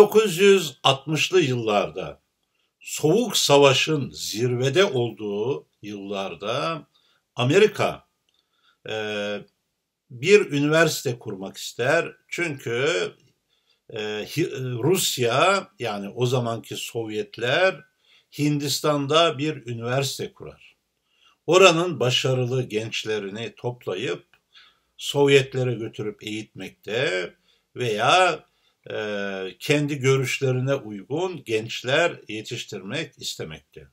1960'lı yıllarda Soğuk Savaş'ın zirvede olduğu yıllarda Amerika e, bir üniversite kurmak ister. Çünkü e, e Rusya yani o zamanki Sovyetler Hindistan'da bir üniversite kurar. Oranın başarılı gençlerini toplayıp Sovyetlere götürüp eğitmekte veya e, kendi görüşlerine uygun gençler yetiştirmek istemekte.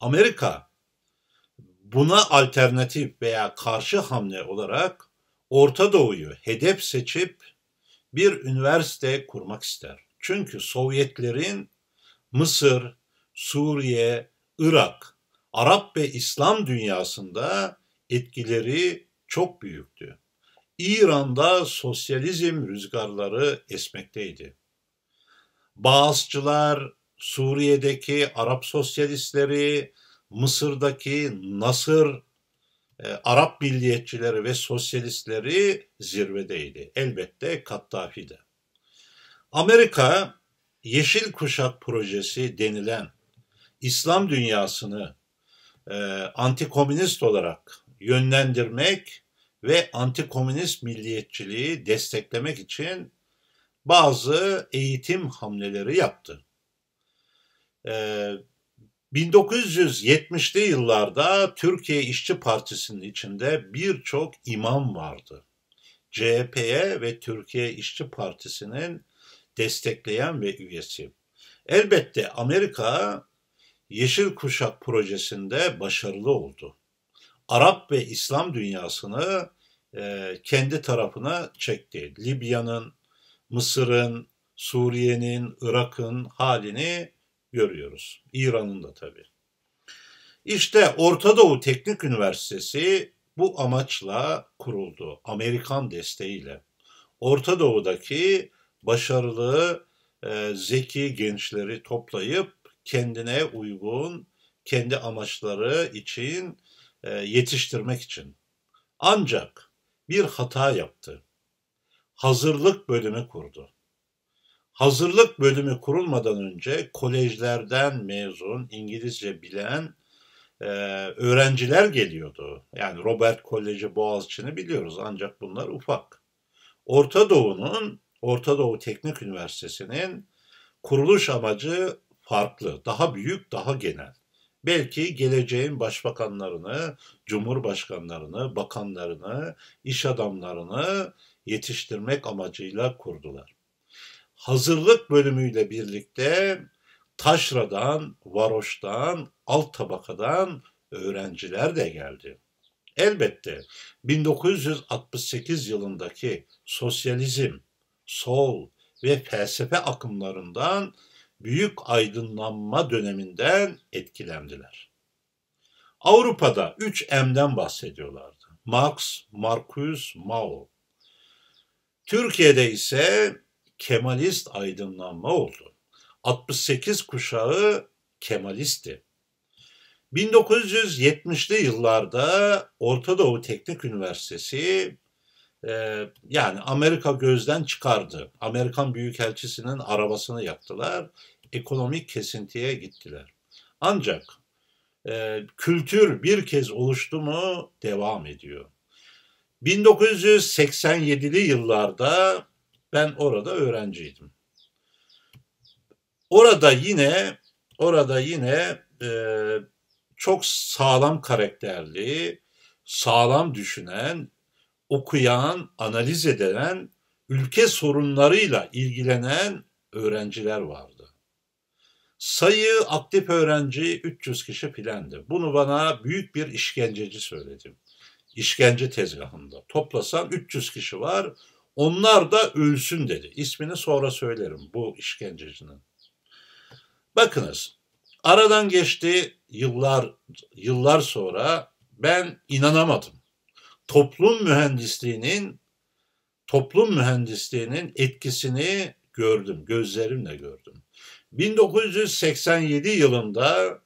Amerika buna alternatif veya karşı hamle olarak Orta Doğu'yu hedef seçip bir üniversite kurmak ister. Çünkü Sovyetlerin Mısır, Suriye, Irak, Arap ve İslam dünyasında etkileri çok büyüktü. İran'da sosyalizm rüzgarları esmekteydi. Bağızçılar Suriye'deki Arap sosyalistleri, Mısır'daki Nasır e, Arap milliyetçileri ve sosyalistleri zirvedeydi. Elbette Kattafi de. Amerika Yeşil Kuşak Projesi denilen İslam dünyasını e, antikomünist olarak yönlendirmek ve antikomünist milliyetçiliği desteklemek için bazı eğitim hamleleri yaptı. Ee, 1970'li yıllarda Türkiye İşçi Partisi'nin içinde birçok imam vardı. CHP'ye ve Türkiye İşçi Partisi'nin destekleyen ve üyesi. Elbette Amerika Yeşil Kuşak projesinde başarılı oldu. Arap ve İslam dünyasını e, kendi tarafına çekti. Libya'nın, Mısır'ın, Suriye'nin, Irak'ın halini görüyoruz. İran'ın da tabii. İşte Orta Doğu Teknik Üniversitesi bu amaçla kuruldu. Amerikan desteğiyle. Orta Doğu'daki başarılı, e, zeki gençleri toplayıp kendine uygun, kendi amaçları için e, yetiştirmek için. Ancak bir hata yaptı. Hazırlık bölümü kurdu. Hazırlık bölümü kurulmadan önce kolejlerden mezun, İngilizce bilen e, öğrenciler geliyordu. Yani Robert Koleji Boğaziçi'ni biliyoruz ancak bunlar ufak. Orta Doğu'nun, Orta Doğu Teknik Üniversitesi'nin kuruluş amacı farklı, daha büyük, daha genel. Belki geleceğin başbakanlarını, cumhurbaşkanlarını, bakanlarını, iş adamlarını yetiştirmek amacıyla kurdular. Hazırlık bölümüyle birlikte taşradan, varoştan, alt tabakadan öğrenciler de geldi. Elbette 1968 yılındaki sosyalizm, sol ve felsefe akımlarından büyük aydınlanma döneminden etkilendiler. Avrupa'da 3M'den bahsediyorlardı. Marx, Marcus, Mao. Türkiye'de ise Kemalist aydınlanma oldu. 68 kuşağı Kemalisti. 1970'li yıllarda Orta Doğu Teknik Üniversitesi ee, yani Amerika gözden çıkardı. Amerikan Büyükelçisi'nin arabasını yaktılar. Ekonomik kesintiye gittiler. Ancak e, kültür bir kez oluştu mu devam ediyor. 1987'li yıllarda ben orada öğrenciydim. Orada yine orada yine e, çok sağlam karakterli, sağlam düşünen okuyan, analiz edilen, ülke sorunlarıyla ilgilenen öğrenciler vardı. Sayı aktif öğrenci 300 kişi filandı. Bunu bana büyük bir işkenceci söyledi. İşkence tezgahında. Toplasan 300 kişi var. Onlar da ölsün dedi. İsmini sonra söylerim bu işkencecinin. Bakınız aradan geçti yıllar yıllar sonra ben inanamadım toplum mühendisliğinin toplum mühendisliğinin etkisini gördüm, gözlerimle gördüm. 1987 yılında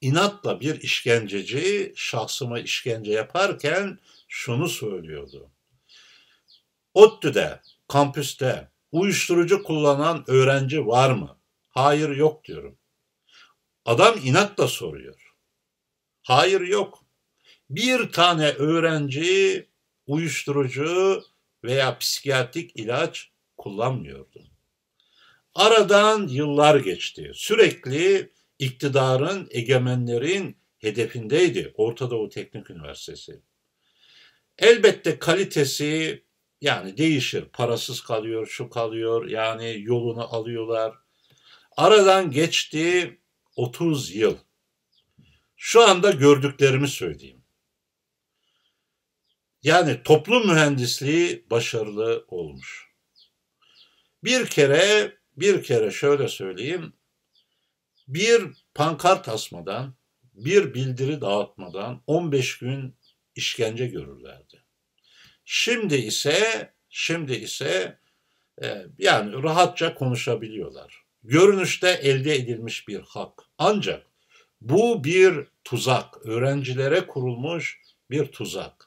inatla bir işkenceci şahsıma işkence yaparken şunu söylüyordu. ODTÜ'de, kampüste uyuşturucu kullanan öğrenci var mı? Hayır yok diyorum. Adam inatla soruyor. Hayır yok bir tane öğrenci uyuşturucu veya psikiyatrik ilaç kullanmıyordu. Aradan yıllar geçti. Sürekli iktidarın, egemenlerin hedefindeydi Orta Doğu Teknik Üniversitesi. Elbette kalitesi yani değişir. Parasız kalıyor, şu kalıyor. Yani yolunu alıyorlar. Aradan geçti 30 yıl. Şu anda gördüklerimi söyleyeyim. Yani toplum mühendisliği başarılı olmuş. Bir kere, bir kere şöyle söyleyeyim. Bir pankart asmadan, bir bildiri dağıtmadan 15 gün işkence görürlerdi. Şimdi ise, şimdi ise e, yani rahatça konuşabiliyorlar. Görünüşte elde edilmiş bir hak. Ancak bu bir tuzak, öğrencilere kurulmuş bir tuzak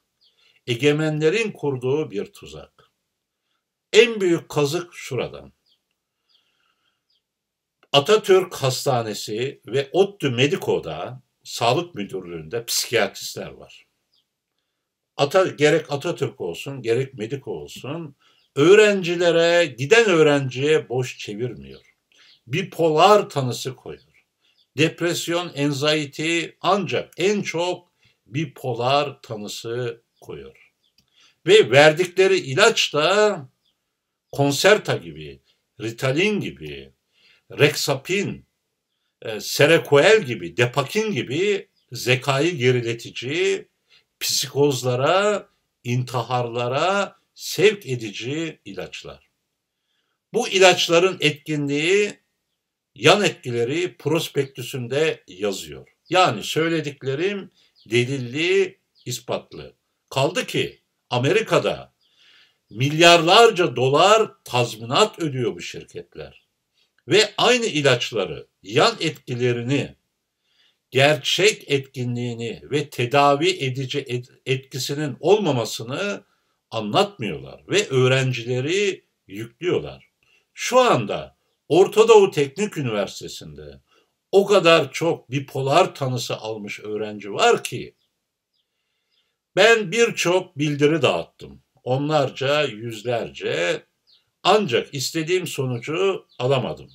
egemenlerin kurduğu bir tuzak. En büyük kazık şuradan. Atatürk Hastanesi ve ODTÜ Mediko'da sağlık müdürlüğünde psikiyatristler var. Ata, gerek Atatürk olsun, gerek Mediko olsun öğrencilere, giden öğrenciye boş çevirmiyor. Bipolar tanısı koyuyor. Depresyon, enzayeti ancak en çok bipolar tanısı koyuyor. Ve verdikleri ilaç da konserta gibi, ritalin gibi, reksapin, e, serekoel gibi, depakin gibi zekayı geriletici, psikozlara, intiharlara sevk edici ilaçlar. Bu ilaçların etkinliği yan etkileri prospektüsünde yazıyor. Yani söylediklerim delilli, ispatlı. Kaldı ki Amerika'da milyarlarca dolar tazminat ödüyor bu şirketler. Ve aynı ilaçları, yan etkilerini, gerçek etkinliğini ve tedavi edici etkisinin olmamasını anlatmıyorlar ve öğrencileri yüklüyorlar. Şu anda Orta Doğu Teknik Üniversitesi'nde o kadar çok bipolar tanısı almış öğrenci var ki ben birçok bildiri dağıttım. Onlarca, yüzlerce. Ancak istediğim sonucu alamadım.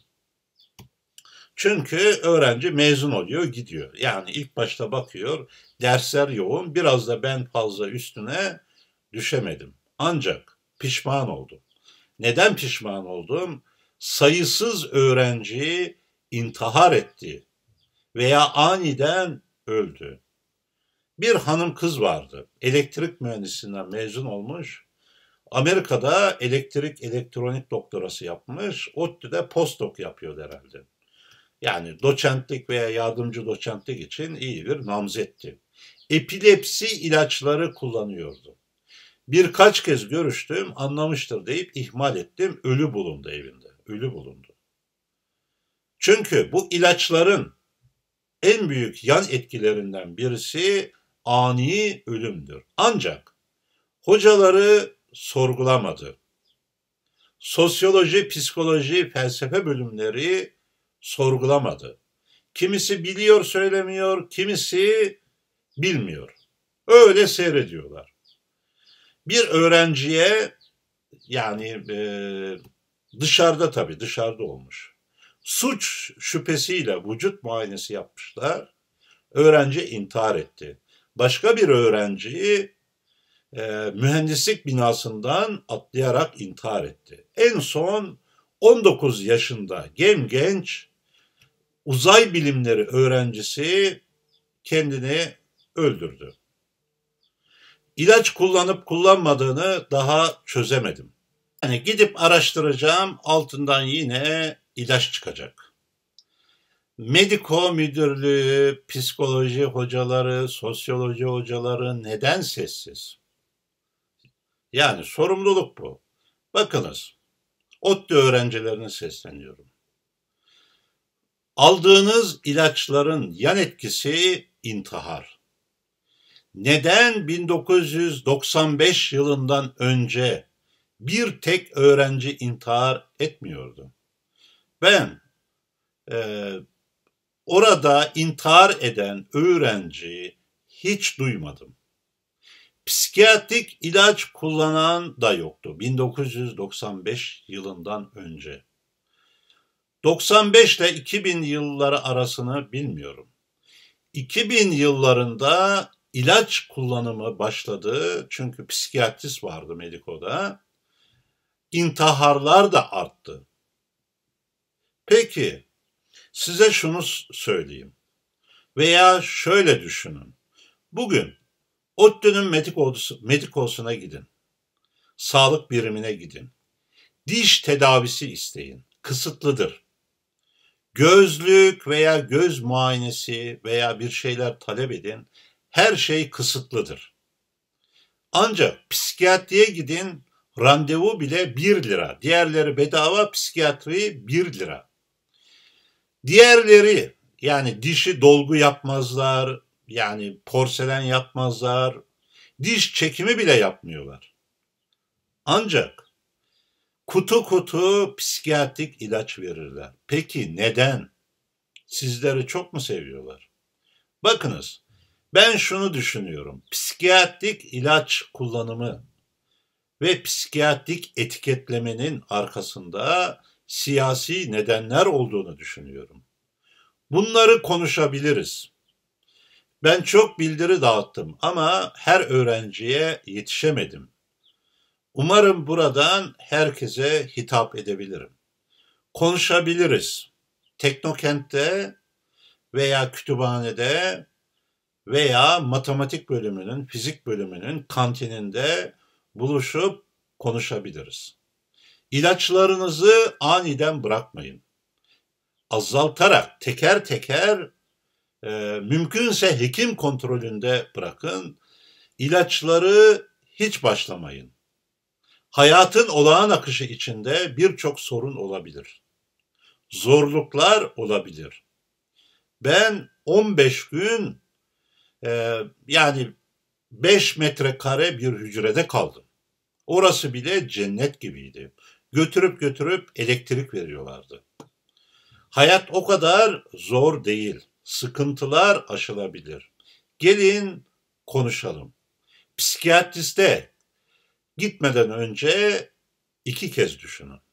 Çünkü öğrenci mezun oluyor, gidiyor. Yani ilk başta bakıyor, dersler yoğun. Biraz da ben fazla üstüne düşemedim. Ancak pişman oldum. Neden pişman oldum? Sayısız öğrenci intihar etti veya aniden öldü bir hanım kız vardı. Elektrik mühendisinden mezun olmuş. Amerika'da elektrik elektronik doktorası yapmış. ODTÜ'de postdoc yapıyor herhalde. Yani doçentlik veya yardımcı doçentlik için iyi bir namzetti. Epilepsi ilaçları kullanıyordu. Birkaç kez görüştüm, anlamıştır deyip ihmal ettim. Ölü bulundu evinde. Ölü bulundu. Çünkü bu ilaçların en büyük yan etkilerinden birisi ani ölümdür. Ancak hocaları sorgulamadı. Sosyoloji, psikoloji, felsefe bölümleri sorgulamadı. Kimisi biliyor söylemiyor, kimisi bilmiyor. Öyle seyrediyorlar. Bir öğrenciye yani e, dışarıda tabii dışarıda olmuş. Suç şüphesiyle vücut muayenesi yapmışlar. Öğrenci intihar etti başka bir öğrenciyi e, mühendislik binasından atlayarak intihar etti. En son 19 yaşında gem genç uzay bilimleri öğrencisi kendini öldürdü. İlaç kullanıp kullanmadığını daha çözemedim. Yani gidip araştıracağım altından yine ilaç çıkacak. Mediko müdürlüğü, psikoloji hocaları, sosyoloji hocaları neden sessiz? Yani sorumluluk bu. Bakınız, ODTÜ öğrencilerine sesleniyorum. Aldığınız ilaçların yan etkisi intihar. Neden 1995 yılından önce bir tek öğrenci intihar etmiyordu? Ben e, Orada intihar eden öğrenci hiç duymadım. Psikiyatrik ilaç kullanan da yoktu 1995 yılından önce. 95 ile 2000 yılları arasını bilmiyorum. 2000 yıllarında ilaç kullanımı başladı çünkü psikiyatrist vardı Mediko'da. İntiharlar da arttı. Peki Size şunu söyleyeyim. Veya şöyle düşünün. Bugün ODTÜ'nün medik, ordusu, gidin. Sağlık birimine gidin. Diş tedavisi isteyin. Kısıtlıdır. Gözlük veya göz muayenesi veya bir şeyler talep edin. Her şey kısıtlıdır. Ancak psikiyatriye gidin randevu bile 1 lira. Diğerleri bedava psikiyatri 1 lira. Diğerleri yani dişi dolgu yapmazlar, yani porselen yapmazlar, diş çekimi bile yapmıyorlar. Ancak kutu kutu psikiyatrik ilaç verirler. Peki neden? Sizleri çok mu seviyorlar? Bakınız, ben şunu düşünüyorum. Psikiyatrik ilaç kullanımı ve psikiyatrik etiketlemenin arkasında siyasi nedenler olduğunu düşünüyorum. Bunları konuşabiliriz. Ben çok bildiri dağıttım ama her öğrenciye yetişemedim. Umarım buradan herkese hitap edebilirim. Konuşabiliriz. Teknokent'te veya kütüphanede veya matematik bölümünün, fizik bölümünün kantininde buluşup konuşabiliriz. İlaçlarınızı aniden bırakmayın. Azaltarak teker teker e, mümkünse hekim kontrolünde bırakın. İlaçları hiç başlamayın. Hayatın olağan akışı içinde birçok sorun olabilir. Zorluklar olabilir. Ben 15 gün e, yani 5 metrekare bir hücrede kaldım. Orası bile cennet gibiydi götürüp götürüp elektrik veriyorlardı. Hayat o kadar zor değil. Sıkıntılar aşılabilir. Gelin konuşalım. Psikiyatriste gitmeden önce iki kez düşünün.